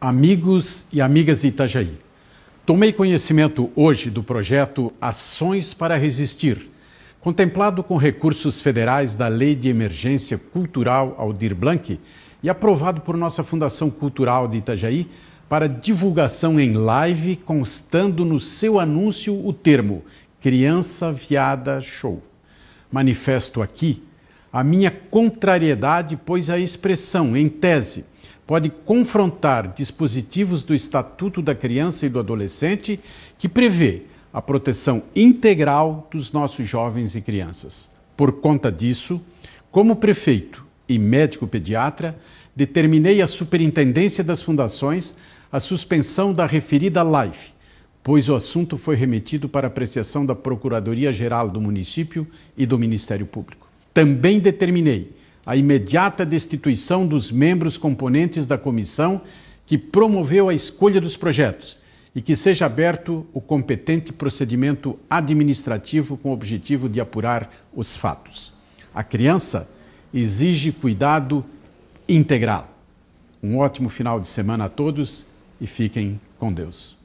Amigos e amigas de Itajaí, tomei conhecimento hoje do projeto Ações para Resistir, contemplado com recursos federais da Lei de Emergência Cultural Aldir Blanc e aprovado por nossa Fundação Cultural de Itajaí para divulgação em live, constando no seu anúncio o termo Criança Viada Show. Manifesto aqui a minha contrariedade, pois a expressão, em tese, pode confrontar dispositivos do Estatuto da Criança e do Adolescente que prevê a proteção integral dos nossos jovens e crianças. Por conta disso, como prefeito e médico pediatra, determinei à Superintendência das Fundações a suspensão da referida live, pois o assunto foi remetido para apreciação da Procuradoria-Geral do município e do Ministério Público. Também determinei a imediata destituição dos membros componentes da comissão que promoveu a escolha dos projetos e que seja aberto o competente procedimento administrativo com o objetivo de apurar os fatos. A criança exige cuidado integral. Um ótimo final de semana a todos e fiquem com Deus.